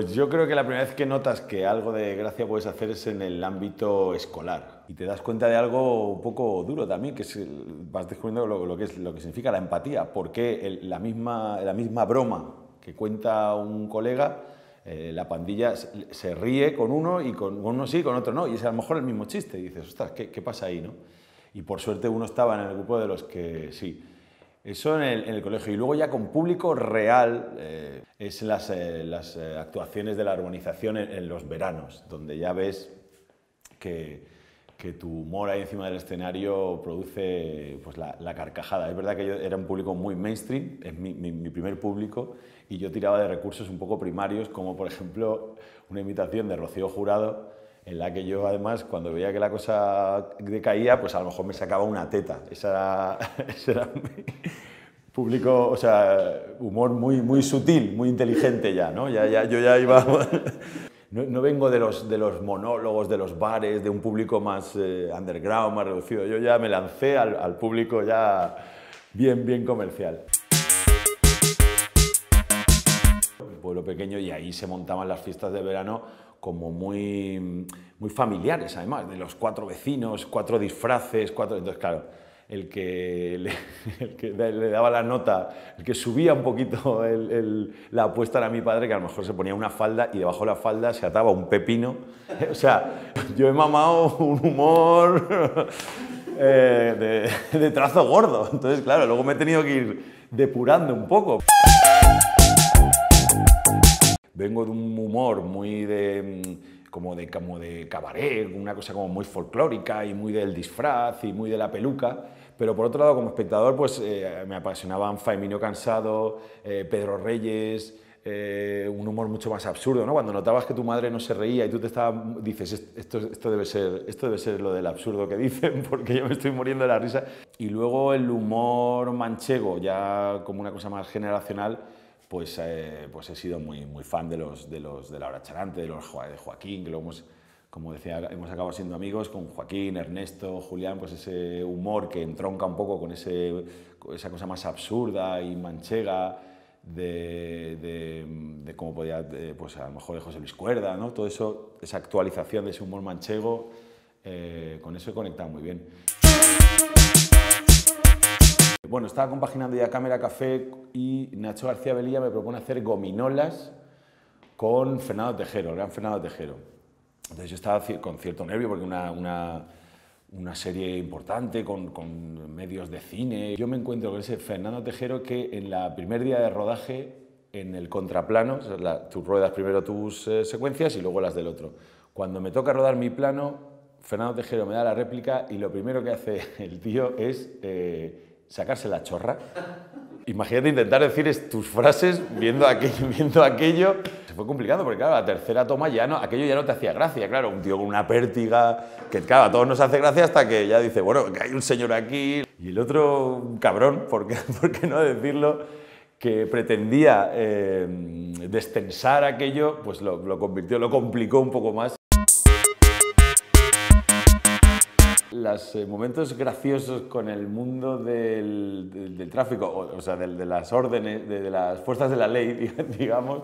Pues yo creo que la primera vez que notas que algo de gracia puedes hacer es en el ámbito escolar. Y te das cuenta de algo un poco duro también, que es, vas descubriendo lo, que es, lo que significa la empatía. Porque la, misma, la misma broma que cuenta un colega, eh, la pandilla se, ríe con uno y con, uno sí, con otro no. Y es a lo mejor el mismo chiste. Y dices, ostras, ¿qué, ¿qué, pasa ahí? ¿no? Y por suerte uno estaba en el grupo de los que sí eso en el, colegio. Y luego ya con público real eh, es las, eh, eh, actuaciones de la urbanización en, los veranos, donde ya ves que, tu humor ahí encima del escenario produce pues, la, carcajada. Es verdad que yo era un público muy mainstream, es mi, mi primer público, y yo tiraba de recursos un poco primarios, como por ejemplo una imitación de Rocío Jurado en la que yo además cuando veía que la cosa decaía, pues a lo mejor me sacaba una teta. era, ese era público, o sea, humor muy, muy sutil, muy inteligente ya, ¿no? Ya, ya, yo ya iba... No, no, vengo de los, de los monólogos, de los bares, de un público más eh, underground, más reducido. Yo ya me lancé al, al público ya bien, bien comercial. pueblo pequeño y ahí se montaban las fiestas de verano como muy, muy familiares, además, de los cuatro vecinos, cuatro disfraces, cuatro... Entonces, claro, el que le, daba la nota, el que subía un poquito la apuesta era mi padre, que a lo mejor se ponía una falda y debajo de la falda se ataba un pepino. O sea, yo he mamado un humor... Eh, de trazo gordo. Entonces, claro, luego me he tenido que ir depurando un poco vengo de un humor muy de mm, como de como de cabaret, una cosa como muy folclórica y muy del disfraz y muy de la peluca, pero por otro lado como espectador pues eh, me apasionaban Faimino Cansado, eh, Pedro Reyes, eh, un humor mucho más absurdo, ¿no? Cuando notabas que tu madre no se reía y tú te estabas, dices, esto, esto, debe ser, esto debe ser lo del absurdo que dicen, porque yo me estoy muriendo de la risa. Y luego el humor manchego, ya como una cosa más generacional, pues, eh, pues he sido muy, fan de los, de los de Laura Charante, de los de Joaquín, que hemos, como decía, hemos acabado siendo amigos con Joaquín, Ernesto, Julián, pues ese humor que entronca un poco con esa cosa más absurda y manchega de, cómo podía, pues a lo mejor de José Luis Cuerda, ¿no? Todo eso, esa actualización de ese humor manchego, eh, con eso he conectado muy bien. Bueno, estaba compaginando ya Cámara Café y Nacho García Velilla me propone hacer gominolas con Fernando Tejero, el gran Fernando Tejero. Entonces yo estaba con cierto nervio porque una, una, una serie importante con, medios de cine. Yo me encuentro con ese Fernando Tejero que en la primer día de rodaje, en el contraplano, tú ruedas primero tus eh, secuencias y luego las del otro. Cuando me toca rodar mi plano, Fernando Tejero me da la réplica y lo primero que hace el tío es eh, sacarse la chorra. Imagínate intentar decir tus frases viendo aquello, viendo aquello. Se fue complicado porque, claro, la tercera toma ya no, aquello ya no te hacía gracia. Claro, un tío con una pértiga, que claro, a todos nos hace gracia hasta que ya dice, bueno, que hay un señor aquí. Y el otro, cabrón, ¿por qué, no decirlo? que pretendía eh, destensar aquello, pues lo, lo, convirtió, lo complicó un poco más los eh, momentos graciosos con el mundo del, tráfico, o, sea, de, las órdenes, de, las fuerzas de la ley, digamos,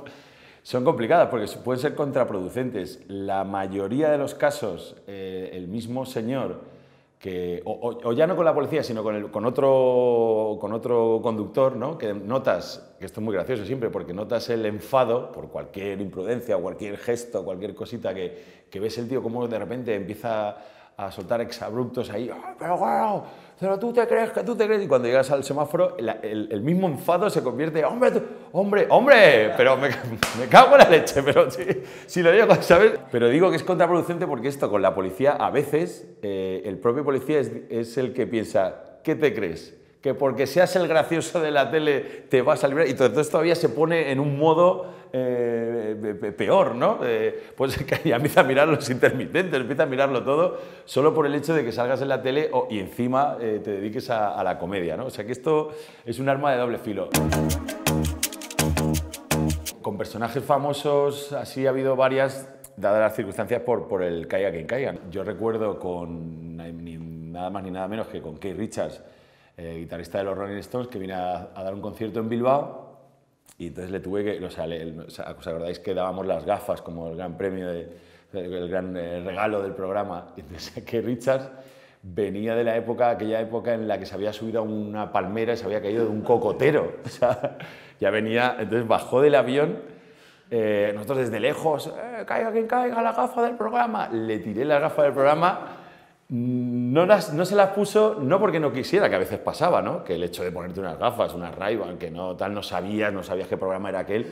son complicadas porque pueden ser contraproducentes. La mayoría de los casos, eh, el mismo señor, que, o, ya no con la policía, sino con, el, con, otro, con otro conductor, ¿no? que notas, que esto es muy gracioso siempre, porque notas el enfado por cualquier imprudencia, cualquier gesto, cualquier cosita que, que ves el tío, cómo de repente empieza a soltar exabruptos ahí, ah, pero bueno, pero tú te crees que tú te crees, y cuando llegas al semáforo, el, mismo enfado se convierte, hombre, hombre, hombre, pero me, cago en la leche, pero si, lo digo, ¿sabes? Pero digo que es contraproducente porque esto con la policía, a veces, eh, el propio policía es el que piensa, ¿qué te crees? que porque seas el gracioso de la tele te vas a librar. Y entonces todavía se pone en un modo eh, peor, ¿no? pues que ya empieza a mirar los intermitentes, empieza a mirarlo todo, solo por el hecho de que salgas en la tele y encima eh, te dediques a, la comedia, ¿no? O sea que esto es un arma de doble filo con personajes famosos, así ha habido varias, dadas las circunstancias, por, por el caiga quien caiga. Yo recuerdo con nada más ni nada menos que con Kate Richards, el eh, guitarrista de los Rolling Stones, que viene a, dar un concierto en Bilbao y entonces le tuve que, ¿os acordáis que dábamos las gafas como el gran premio, el gran eh, regalo del programa? Y entonces que Richards venía de la época, aquella época en la que se había subido a una palmera y se había caído de un cocotero, ya venía, entonces bajó del avión. Eh, nosotros desde lejos, caiga quien caiga la gafa del programa, le tiré la gafa del programa no, no, se las puso, no porque no quisiera, que a veces pasaba, ¿no? Que el hecho de ponerte unas gafas, unas ray que no tal, no sabías, no sabías qué programa era aquel,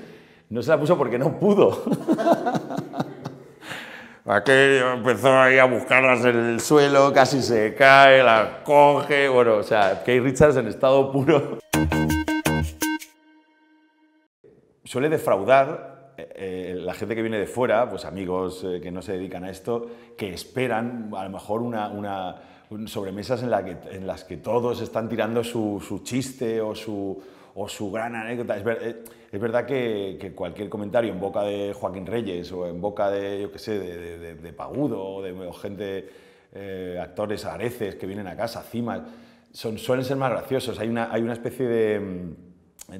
no se las puso porque no pudo. Aquel empezó ahí a buscarlas en el suelo, casi se cae, la coge, bueno, o sea, Kate Richards en estado puro. Suele defraudar eh, eh, la gente que viene de fuera, pues amigos eh, que no se dedican a esto, que esperan a lo mejor una, una sobremesas en, las que todos están tirando su, chiste o su, o gran anécdota. Es, verdad que, cualquier comentario en boca de Joaquín Reyes o en boca de, yo sé, de, Pagudo o de gente, actores areces que vienen a casa, cimas, son, suelen ser más graciosos. Hay una, hay una especie de mm,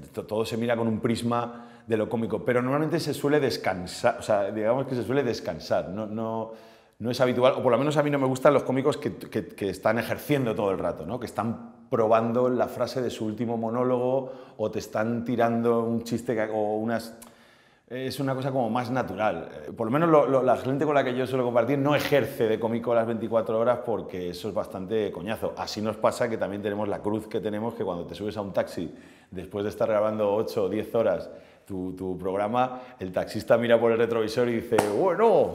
todo se mira con un prisma de lo cómico, pero normalmente se suele descansar, digamos que se suele descansar, no, es habitual, o por lo menos a mí no me gustan los cómicos que, están ejerciendo todo el rato, ¿no? que están probando la frase de su último monólogo o te están tirando un chiste o unas... Es una cosa como más natural. Eh, por lo menos la gente con la que yo suelo compartir no ejerce de cómico las 24 horas porque eso es bastante coñazo. Así nos pasa que también tenemos la cruz que tenemos que cuando te subes a un taxi después de estar grabando 8 o 10 horas tu, programa, el taxista mira por el retrovisor y dice, bueno,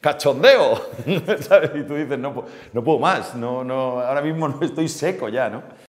cachondeo. ¿Sabes? Y tú dices, no, no puedo más, no, no, ahora mismo no estoy seco ya, ¿no?